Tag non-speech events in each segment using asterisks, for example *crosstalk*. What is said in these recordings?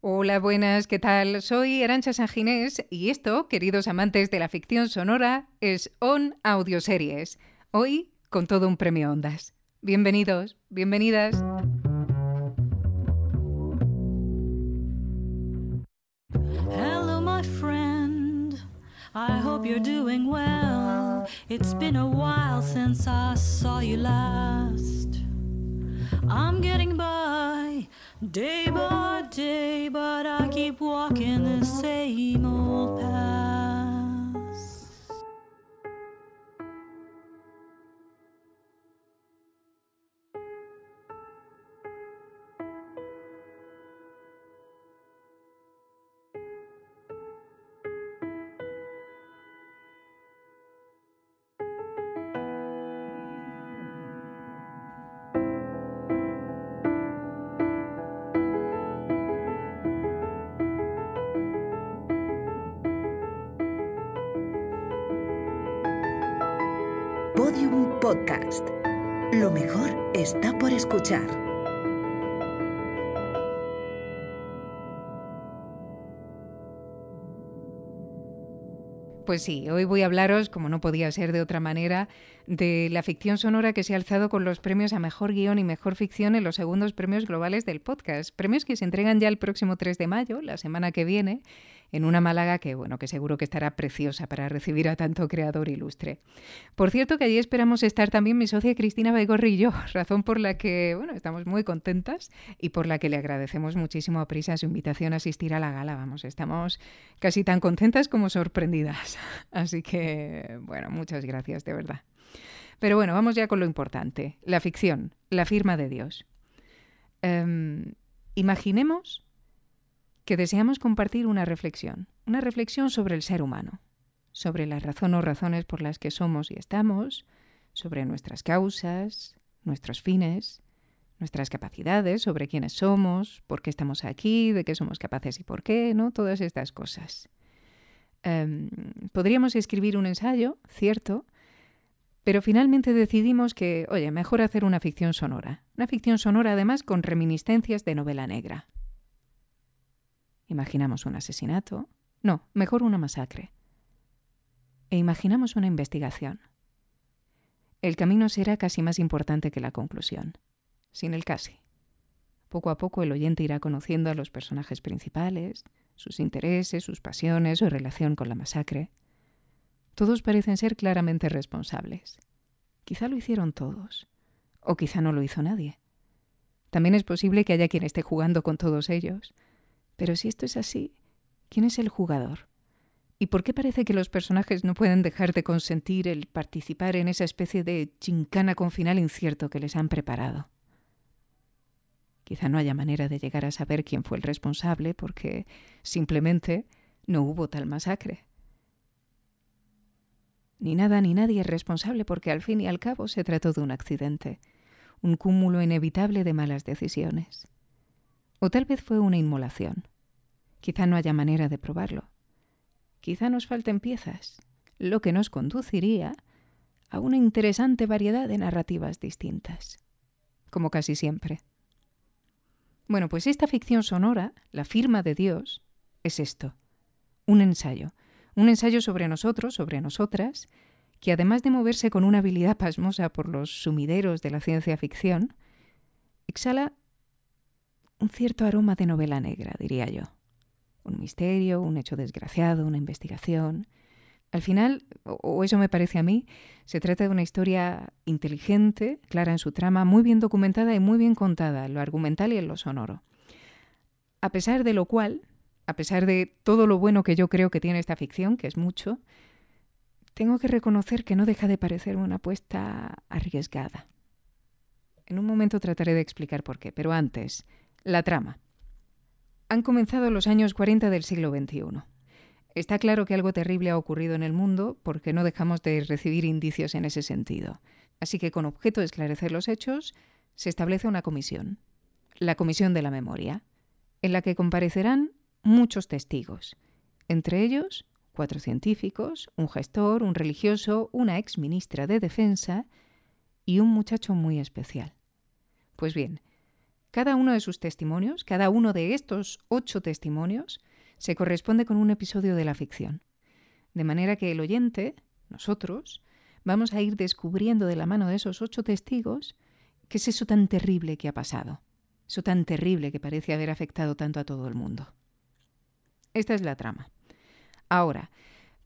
Hola, buenas, ¿qué tal? Soy Arancha Sanginés y esto, queridos amantes de la ficción sonora, es On Audioseries. Hoy con todo un premio Ondas. Bienvenidos, bienvenidas. Hello, my friend. I hope you're doing well. It's been a while since I saw you last. I'm getting by. Day by day, but I keep walking the same old. Podium Podcast. Lo mejor está por escuchar. Pues sí, hoy voy a hablaros, como no podía ser de otra manera, de la ficción sonora que se ha alzado con los premios a Mejor Guión y Mejor Ficción en los segundos premios globales del podcast, premios que se entregan ya el próximo 3 de mayo, la semana que viene, en una Málaga que, bueno, que seguro que estará preciosa para recibir a tanto creador ilustre. Por cierto que allí esperamos estar también mi socia Cristina Baigorri y yo, *laughs* razón por la que, bueno, estamos muy contentas y por la que le agradecemos muchísimo a Prisa su invitación a asistir a la gala, vamos, estamos casi tan contentas como sorprendidas. *laughs* Así que, bueno, muchas gracias, de verdad. Pero bueno, vamos ya con lo importante, la ficción, la firma de Dios. Em, imaginemos que deseamos compartir una reflexión, una reflexión sobre el ser humano, sobre la razón o razones por las que somos y estamos, sobre nuestras causas, nuestros fines, nuestras capacidades, sobre quiénes somos, por qué estamos aquí, de qué somos capaces y por qué, ¿no? Todas estas cosas. Em, podríamos escribir un ensayo, cierto, pero finalmente decidimos que, oye, mejor hacer una ficción sonora. Una ficción sonora además con reminiscencias de novela negra. Imaginamos un asesinato. No, mejor una masacre. E imaginamos una investigación. El camino será casi más importante que la conclusión. Sin el casi. Poco a poco el oyente irá conociendo a los personajes principales, sus intereses, sus pasiones, su relación con la masacre. Todos parecen ser claramente responsables. Quizá lo hicieron todos, o quizá no lo hizo nadie. También es posible que haya quien esté jugando con todos ellos, pero si esto es así, ¿quién es el jugador? ¿Y por qué parece que los personajes no pueden dejar de consentir el participar en esa especie de chincana con final incierto que les han preparado? Quizá no haya manera de llegar a saber quién fue el responsable porque simplemente no hubo tal masacre. Ni nada ni nadie es responsable porque al fin y al cabo se trató de un accidente, un cúmulo inevitable de malas decisiones. O tal vez fue una inmolación. Quizá no haya manera de probarlo. Quizá nos falten piezas, lo que nos conduciría a una interesante variedad de narrativas distintas, como casi siempre. Bueno, pues esta ficción sonora, La firma de Dios, es esto, un ensayo, un ensayo sobre nosotros, sobre nosotras, que además de moverse con una habilidad pasmosa por los sumideros de la ciencia ficción, exhala un cierto aroma de novela negra, diría yo. Un misterio, un hecho desgraciado, una investigación. Al final, o eso me parece a mí, se trata de una historia inteligente, clara en su trama, muy bien documentada y muy bien contada en lo argumental y en lo sonoro. A pesar de lo cual, a pesar de todo lo bueno que yo creo que tiene esta ficción, que es mucho, tengo que reconocer que no deja de parecer una apuesta arriesgada. En un momento trataré de explicar por qué, pero antes, la trama. Han comenzado los años 40 del siglo XXI. Está claro que algo terrible ha ocurrido en el mundo porque no dejamos de recibir indicios en ese sentido. Así que con objeto de esclarecer los hechos, se establece una comisión, la Comisión de la Memoria, en la que comparecerán muchos testigos, entre ellos cuatro científicos, un gestor, un religioso, una ex ministra de Defensa y un muchacho muy especial. Pues bien, cada uno de sus testimonios, cada uno de estos ocho testimonios, se corresponde con un episodio de la ficción. De manera que el oyente, nosotros, vamos a ir descubriendo de la mano de esos ocho testigos qué es eso tan terrible que ha pasado, eso tan terrible que parece haber afectado tanto a todo el mundo. Esta es la trama. Ahora,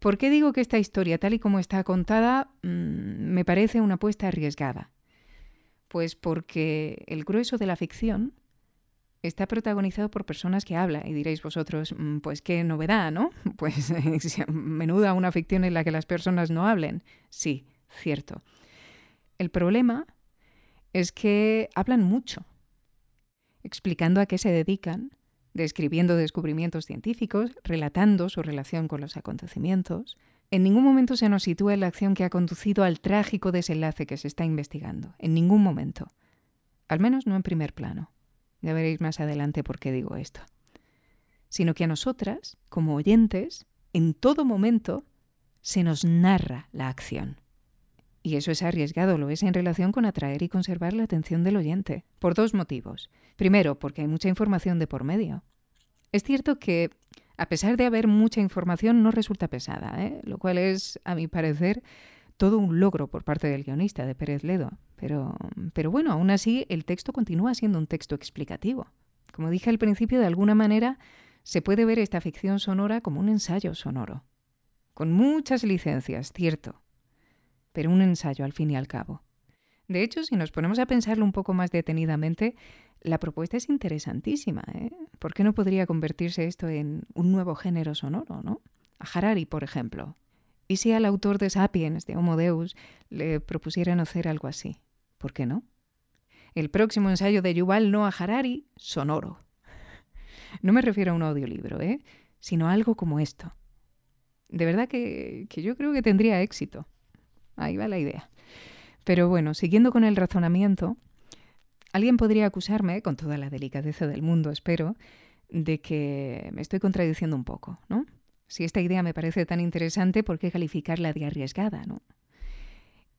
¿por qué digo que esta historia, tal y como está contada, mm, me parece una apuesta arriesgada? Pues porque el grueso de la ficción está protagonizado por personas que hablan. Y diréis vosotros, mm, pues qué novedad, ¿no? *laughs* Pues *laughs* menuda una ficción en la que las personas no hablen. Sí, cierto. El problema es que hablan mucho, explicando a qué se dedican, describiendo descubrimientos científicos, relatando su relación con los acontecimientos, en ningún momento se nos sitúa en la acción que ha conducido al trágico desenlace que se está investigando. En ningún momento. Al menos no en primer plano. Ya veréis más adelante por qué digo esto. Sino que a nosotras, como oyentes, en todo momento se nos narra la acción. Y eso es arriesgado, lo es en relación con atraer y conservar la atención del oyente, por dos motivos. Primero, porque hay mucha información de por medio. Es cierto que a pesar de haber mucha información, no resulta pesada, ¿eh? lo cual es, a mi parecer, todo un logro por parte del guionista de Pérez Ledo. Pero, pero bueno, aún así, el texto continúa siendo un texto explicativo. Como dije al principio, de alguna manera se puede ver esta ficción sonora como un ensayo sonoro, con muchas licencias, cierto, pero un ensayo al fin y al cabo. De hecho, si nos ponemos a pensarlo un poco más detenidamente, la propuesta es interesantísima. ¿eh? ¿Por qué no podría convertirse esto en un nuevo género sonoro, no? A Harari, por ejemplo. ¿Y si al autor de Sapiens, de Homo Deus, le propusieran hacer algo así? ¿Por qué no? El próximo ensayo de Yuval Noah Harari, sonoro. No me refiero a un audiolibro, ¿eh? sino a algo como esto. De verdad que, que yo creo que tendría éxito. Ahí va la idea. Pero bueno, siguiendo con el razonamiento, Alguien podría acusarme, con toda la delicadeza del mundo, espero, de que me estoy contradiciendo un poco, ¿no? Si esta idea me parece tan interesante, ¿por qué calificarla de arriesgada, no?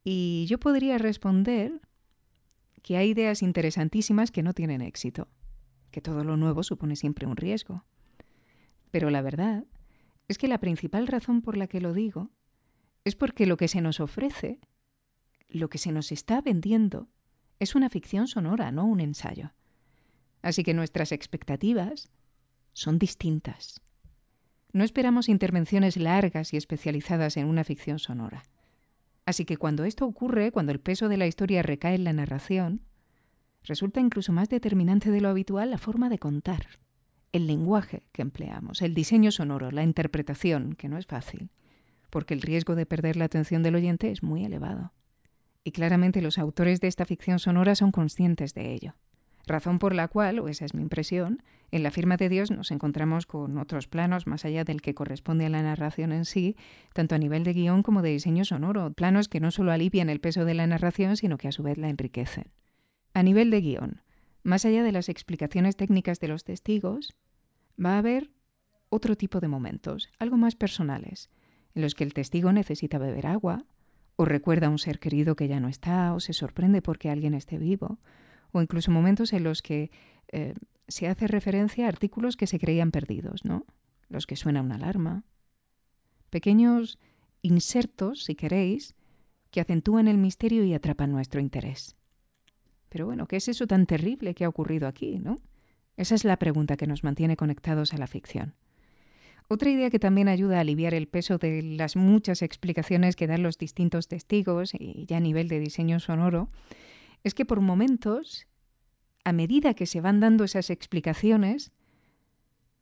Y yo podría responder que hay ideas interesantísimas que no tienen éxito, que todo lo nuevo supone siempre un riesgo. Pero la verdad es que la principal razón por la que lo digo es porque lo que se nos ofrece, lo que se nos está vendiendo, es una ficción sonora, no un ensayo. Así que nuestras expectativas son distintas. No esperamos intervenciones largas y especializadas en una ficción sonora. Así que cuando esto ocurre, cuando el peso de la historia recae en la narración, resulta incluso más determinante de lo habitual la forma de contar, el lenguaje que empleamos, el diseño sonoro, la interpretación, que no es fácil, porque el riesgo de perder la atención del oyente es muy elevado y claramente los autores de esta ficción sonora son conscientes de ello. Razón por la cual, o esa es mi impresión, en la firma de Dios nos encontramos con otros planos más allá del que corresponde a la narración en sí, tanto a nivel de guión como de diseño sonoro, planos que no solo alivian el peso de la narración, sino que a su vez la enriquecen. A nivel de guión, más allá de las explicaciones técnicas de los testigos, va a haber otro tipo de momentos, algo más personales, en los que el testigo necesita beber agua, o recuerda a un ser querido que ya no está, o se sorprende porque alguien esté vivo, o incluso momentos en los que eh, se hace referencia a artículos que se creían perdidos, ¿no? Los que suena una alarma. Pequeños insertos, si queréis, que acentúan el misterio y atrapan nuestro interés. Pero bueno, ¿qué es eso tan terrible que ha ocurrido aquí, no? Esa es la pregunta que nos mantiene conectados a la ficción. Otra idea que también ayuda a aliviar el peso de las muchas explicaciones que dan los distintos testigos, y eh, ya a nivel de diseño sonoro, es que por momentos, a medida que se van dando esas explicaciones,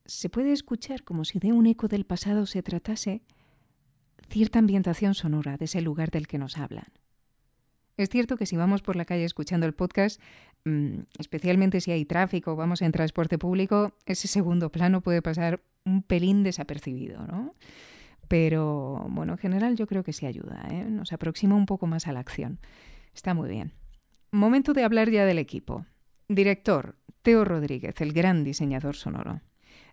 se puede escuchar como si de un eco del pasado se tratase cierta ambientación sonora de ese lugar del que nos hablan. Es cierto que si vamos por la calle escuchando el podcast, mm, especialmente si hay tráfico o vamos en transporte público, ese segundo plano puede pasar un pelín desapercibido, ¿no? Pero bueno, en general yo creo que sí ayuda, ¿eh? nos aproxima un poco más a la acción. Está muy bien. Momento de hablar ya del equipo. Director, Teo Rodríguez, el gran diseñador sonoro.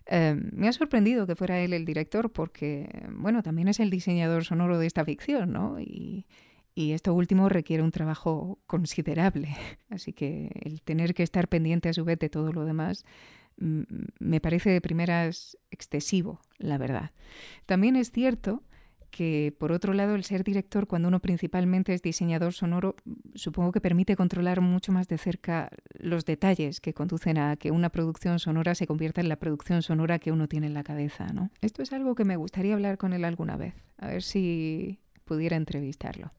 Em, me ha sorprendido que fuera él el director porque, bueno, también es el diseñador sonoro de esta ficción, ¿no? y esto último requiere un trabajo considerable. *laughs* Así que el tener que estar pendiente a su vez de todo lo demás me parece de primeras excesivo, la verdad. También es cierto que, por otro lado, el ser director, cuando uno principalmente es diseñador sonoro, supongo que permite controlar mucho más de cerca los detalles que conducen a que una producción sonora se convierta en la producción sonora que uno tiene en la cabeza. ¿no? Esto es algo que me gustaría hablar con él alguna vez, a ver si pudiera entrevistarlo.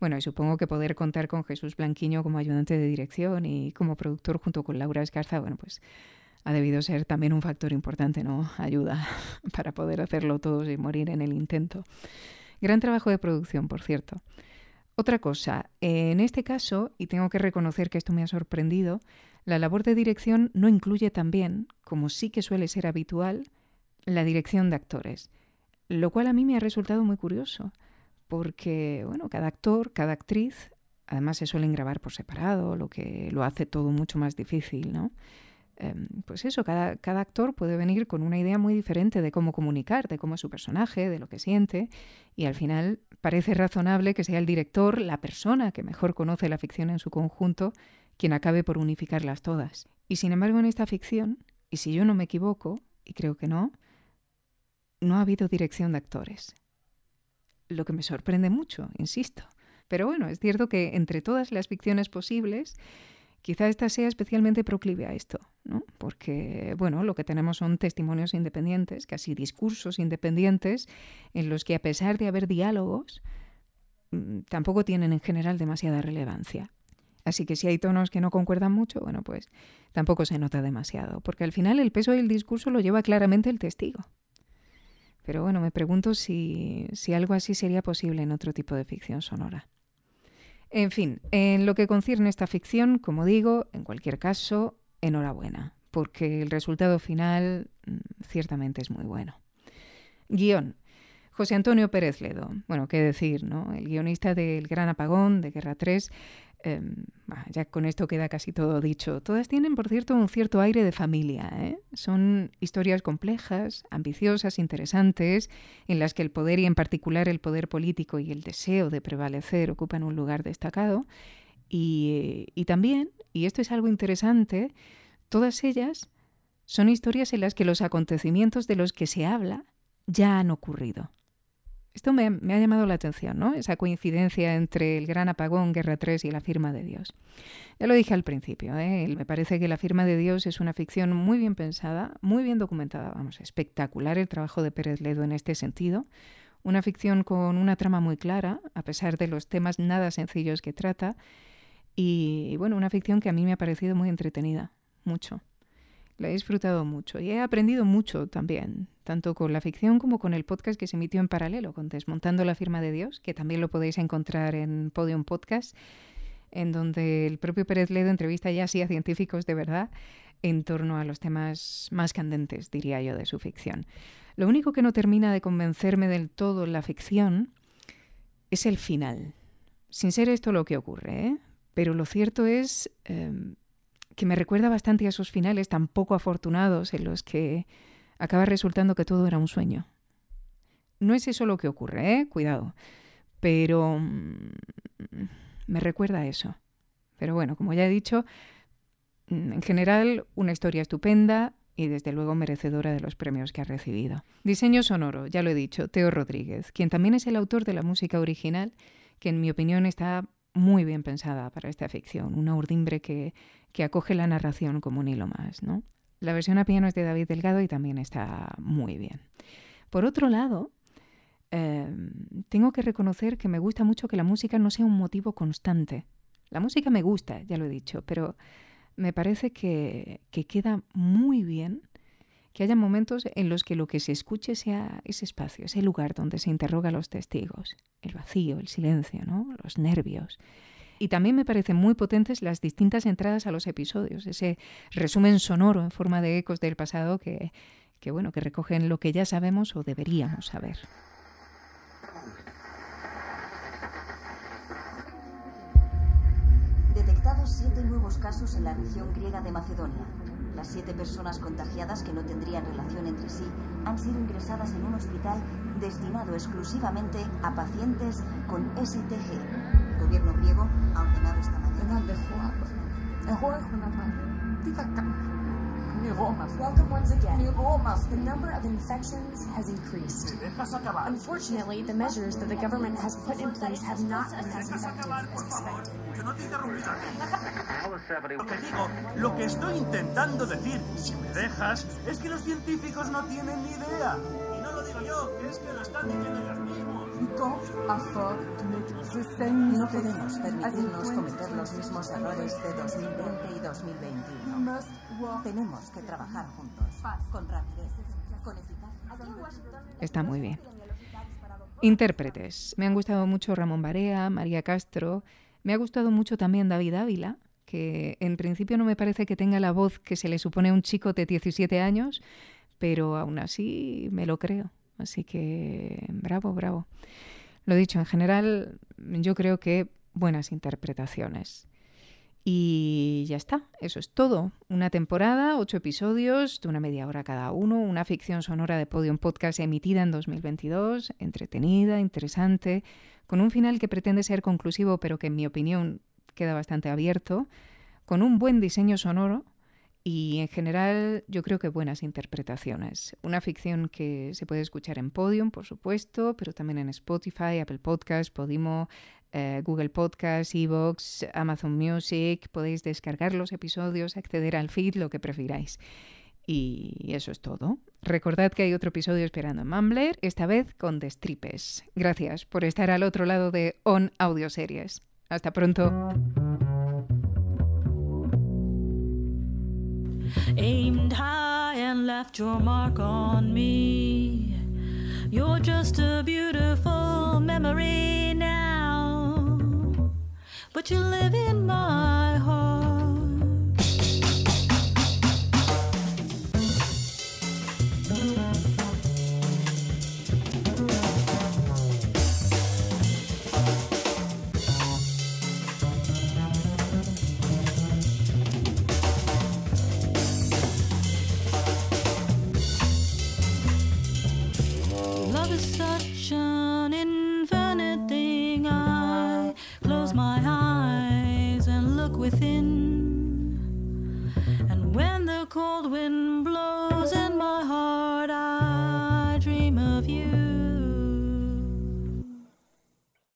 Bueno, y supongo que poder contar con Jesús Blanquiño como ayudante de dirección y como productor junto con Laura Escarza, bueno, pues ha debido ser también un factor importante, ¿no? Ayuda *laughs* para poder hacerlo todo y morir en el intento. Gran trabajo de producción, por cierto. Otra cosa, en este caso, y tengo que reconocer que esto me ha sorprendido, la labor de dirección no incluye también, como sí que suele ser habitual, la dirección de actores, lo cual a mí me ha resultado muy curioso, porque bueno, cada actor, cada actriz, además se suelen grabar por separado, lo que lo hace todo mucho más difícil, ¿no? Em, pues eso, cada, actor puede venir con una idea muy diferente de cómo comunicar, de cómo es su personaje, de lo que siente, y al final parece razonable que sea el director, la persona que mejor conoce la ficción en su conjunto, quien acabe por unificarlas todas. Y sin embargo en esta ficción, y si yo no me equivoco, y creo que no, no ha habido dirección de actores. Lo que me sorprende mucho, insisto. Pero bueno, es cierto que entre todas las ficciones posibles, Quizá esta sea especialmente proclive a esto, ¿no? porque bueno, lo que tenemos son testimonios independientes, casi discursos independientes, en los que a pesar de haber diálogos, mm, tampoco tienen en general demasiada relevancia. Así que si hay tonos que no concuerdan mucho, bueno, pues tampoco se nota demasiado, porque al final el peso del discurso lo lleva claramente el testigo. Pero bueno, me pregunto si, si algo así sería posible en otro tipo de ficción sonora. En fin, en lo que concierne esta ficción, como digo, en cualquier caso, enhorabuena, porque el resultado final mm, ciertamente es muy bueno. Guión. José Antonio Pérez Ledo. Bueno, qué decir, ¿no? El guionista del Gran Apagón, de Guerra 3, Em, ya con esto queda casi todo dicho. Todas tienen, por cierto, un cierto aire de familia. ¿eh? Son historias complejas, ambiciosas, interesantes, en las que el poder y en particular el poder político y el deseo de prevalecer ocupan un lugar destacado. y también, y esto es algo interesante, todas ellas son historias en las que los acontecimientos de los que se habla ya han ocurrido. Esto me, ha llamado la atención, ¿no? Esa coincidencia entre el gran apagón, Guerra 3 y la firma de Dios. Ya lo dije al principio, ¿eh? me parece que la firma de Dios es una ficción muy bien pensada, muy bien documentada, vamos, espectacular el trabajo de Pérez Ledo en este sentido. Una ficción con una trama muy clara, a pesar de los temas nada sencillos que trata. y bueno, una ficción que a mí me ha parecido muy entretenida, mucho. La he disfrutado mucho y he aprendido mucho también, tanto con la ficción como con el podcast que se emitió en paralelo, con Desmontando la firma de Dios, que también lo podéis encontrar en Podium Podcast, en donde el propio Pérez Ledo entrevista ya así a científicos de verdad en torno a los temas más candentes, diría yo, de su ficción. Lo único que no termina de convencerme del todo la ficción es el final. Sin ser esto lo que ocurre, ¿eh? pero lo cierto es... Em, que me recuerda bastante a esos finales tan poco afortunados en los que acaba resultando que todo era un sueño. No es eso lo que ocurre, ¿eh? cuidado, pero mm, me recuerda a eso. Pero bueno, como ya he dicho, mm, en general una historia estupenda, y desde luego merecedora de los premios que ha recibido. Diseño sonoro, ya lo he dicho, Teo Rodríguez, quien también es el autor de la música original, que en mi opinión está muy bien pensada para esta ficción, una urdimbre que, que acoge la narración como un hilo más. ¿no? La versión a piano es de David Delgado y también está muy bien. Por otro lado, em, tengo que reconocer que me gusta mucho que la música no sea un motivo constante. La música me gusta, ya lo he dicho, pero me parece que, que queda muy bien que haya momentos en los que lo que se escuche sea ese espacio, ese lugar donde se interroga los testigos, el vacío, el silencio, los nervios. Y también me parecen muy potentes las distintas entradas a los episodios, ese resumen sonoro en forma de ecos del pasado que, que bueno, que recogen lo que ya sabemos o deberíamos saber. Detectados siete nuevos casos en la región griega de Macedonia. Las siete personas contagiadas que no tendrían relación entre sí han sido ingresadas en un hospital destinado exclusivamente a pacientes con STG. El gobierno griego ha ordenado esta mañana. Neuromas. Welcome once again. The number of infections has increased. Unfortunately, the measures that the government has put in place have not been as effective Lo que digo, lo que estoy intentando decir, si me dejas, es que los científicos no tienen ni idea. Y no lo digo yo, es que lo están diciendo no podemos permitirnos cometer los mismos errores de 2020 y 2021. Tenemos que trabajar juntos, con rapidez, con eficacia. Está muy bien. Intérpretes. Me han gustado mucho Ramón Barea, María Castro. Me ha gustado mucho también David Ávila, que en principio no me parece que tenga la voz que se le supone a un chico de 17 años, pero aún así me lo creo. Así que bravo, bravo. Lo dicho, en general yo creo que buenas interpretaciones. Y ya está, eso es todo. Una temporada, ocho episodios, de una media hora cada uno, una ficción sonora de Podium Podcast emitida en 2022, entretenida, interesante, con un final que pretende ser conclusivo pero que en mi opinión queda bastante abierto, con un buen diseño sonoro y en general yo creo que buenas interpretaciones. Una ficción que se puede escuchar en Podium, por supuesto, pero también en Spotify, Apple Podcasts, Podimo, eh, Google Podcasts, Evox, Amazon Music. Podéis descargar los episodios, acceder al feed, lo que prefiráis. Y eso es todo. Recordad que hay otro episodio esperando en Mumbler, esta vez con Destripes. Gracias por estar al otro lado de On Audio Series. Hasta pronto. aimed high and left your mark on me. You're just a beautiful memory now, but you live in my heart.